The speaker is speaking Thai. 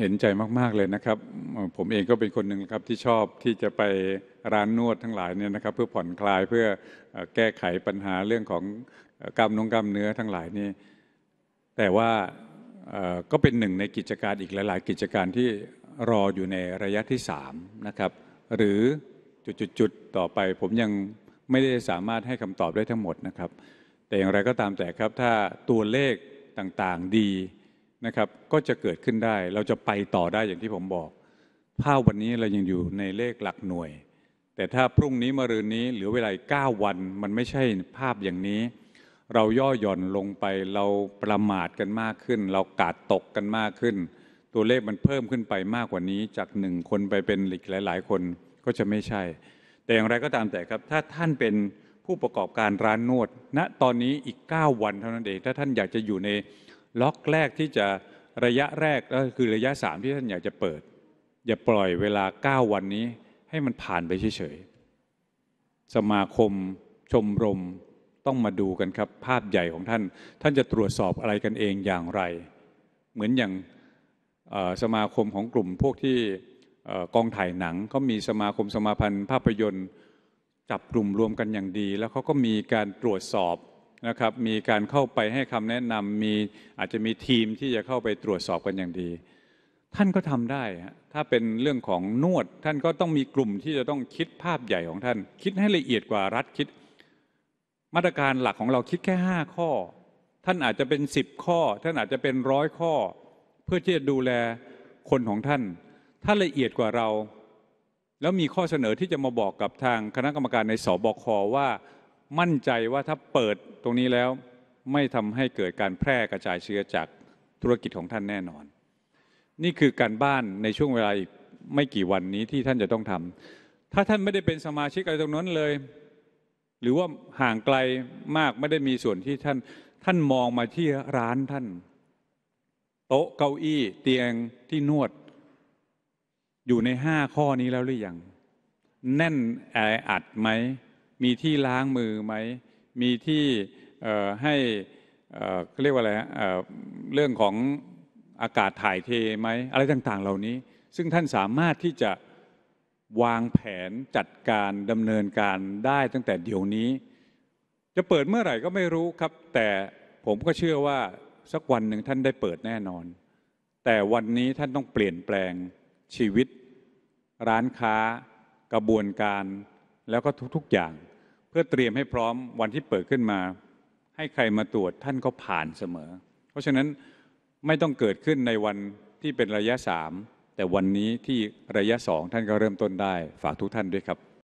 เห็นใจมาก ๆ เลยนะครับ ผมเองก็เป็นคนหนึ่งครับ ที่ชอบที่จะไป ร้านนวดทั้งหลายเนี่ยนะครับ เพื่อผ่อนคลายเพื่อแก้ไขปัญหาเรื่องของกล้ามนงกล้ามเนื้อทั้งหลายนี่แต่ว่าก็เป็นหนึ่งในกิจการอีกหลาย ๆ กิจการที่รออยู่ในระยะที่3นะครับหรือจุดๆต่อไป ผมยังไม่ได้สามารถให้คำตอบได้ทั้งหมดนะครับ แต่อย่างไรก็ตามแต่ครับถ้าตัวเลขต่าง ๆ ดีนะครับก็จะเกิดขึ้นได้เราจะไปต่อได้อย่างที่ผมบอก ภาพวันนี้เรายังอยู่ในเลขหลักหน่วย แต่ถ้าพรุ่งนี้มรืนนี้เหลือเวลาเก้าวันมันไม่ใช่ภาพอย่างนี้ เราย่อหย่อนลงไป เราประมาทกันมากขึ้น เรากาดตกกันมากขึ้น ตัวเลขมันเพิ่มขึ้นไปมากกว่านี้ จากหนึ่งคนไปเป็นหลีกหลาย ๆ คนก็จะไม่ใช่ แต่อย่างไรก็ตามแต่ครับถ้าท่านเป็นผู้ประกอบการร้านนวดณนะตอนนี้อีก 9 วันเท่านั้นเองถ้าท่านอยากจะอยู่ในล็อกแรกที่จะระยะแรกก็คือระยะสามที่ท่านอยากจะเปิด อย่าปล่อยเวลาเก้าวันนี้ให้มันผ่านไปเฉยๆสมาคมชมรมต้องมาดูกันครับภาพใหญ่ของท่านท่านจะตรวจสอบอะไรกันเองอย่างไร เหมือนอย่างสมาคมของกลุ่มพวกที่กองถ่ายหนังเขามีสมาคมสมาพันธ์ภาพยนตร์ จับกลุ่มรวมกันอย่างดี แล้วเขาก็มีการตรวจสอบนะครับมีการเข้าไปให้คำแนะนำมีอาจจะมีทีมที่จะเข้าไปตรวจสอบกันอย่างดี ท่านก็ทำได้ถ้าเป็นเรื่องของนวด ท่านก็ต้องมีกลุ่มที่จะต้องคิดภาพใหญ่ของท่าน คิดให้ละเอียดกว่ารัฐคิด มาตรการหลักของเราคิดแค่5ข้อ ท่านอาจจะเป็น 10 ข้อ ท่านอาจจะเป็นร้อยข้อ เพื่อที่จะดูแลคนของท่าน ถ้าละเอียดกว่าเรา แล้วมีข้อเสนอที่จะมาบอกกับทางคณะกรรมการในสบคว่ามั่นใจว่าถ้าเปิดตรงนี้แล้วไม่ทำให้เกิดการแพร่กระจายเชื้อจากธุรกิจของท่านแน่นอน นี่คือการบ้านในช่วงเวลาอีกไม่กี่วันนี้ที่ท่านจะต้องทำถ้าท่านไม่ได้เป็นสมาชิกอะไรตรงนั้นเลย หรือว่าห่างไกลมากไม่ได้มีส่วนที่ท่านท่านมองมาที่ร้านท่าน โต๊ะเก้าอี้เตียงที่นวด อยู่ในห้าข้อนี้แล้วหรือยังแน่นแออัดไหมมีที่ล้างมือไหม มีที่ให้เรียกว่าอะไรเรื่องของอากาศถ่ายเทไหม อะไรต่าง ๆ เหล่านี้ ซึ่งท่านสามารถที่จะวางแผนจัดการดำเนินการได้ตั้งแต่เดี๋ยวนี้ จะเปิดเมื่อไหร่ก็ไม่รู้ครับ แต่ผมก็เชื่อว่าสักวันหนึ่งท่านได้เปิดแน่นอน แต่วันนี้ท่านต้องเปลี่ยนแปลงชีวิต ร้านค้ากระบวนการแล้วก็ทุก ๆ อย่างเพื่อเตรียมให้พร้อมวันที่เปิดขึ้นมา ให้ใครมาตรวจท่านก็ผ่านเสมอ เพราะฉะนั้นไม่ต้องเกิดขึ้นในวันที่เป็นระยะสามแต่วันนี้ที่ระยะสองท่านก็เริ่มต้นได้ ฝากทุกท่านด้วยครับ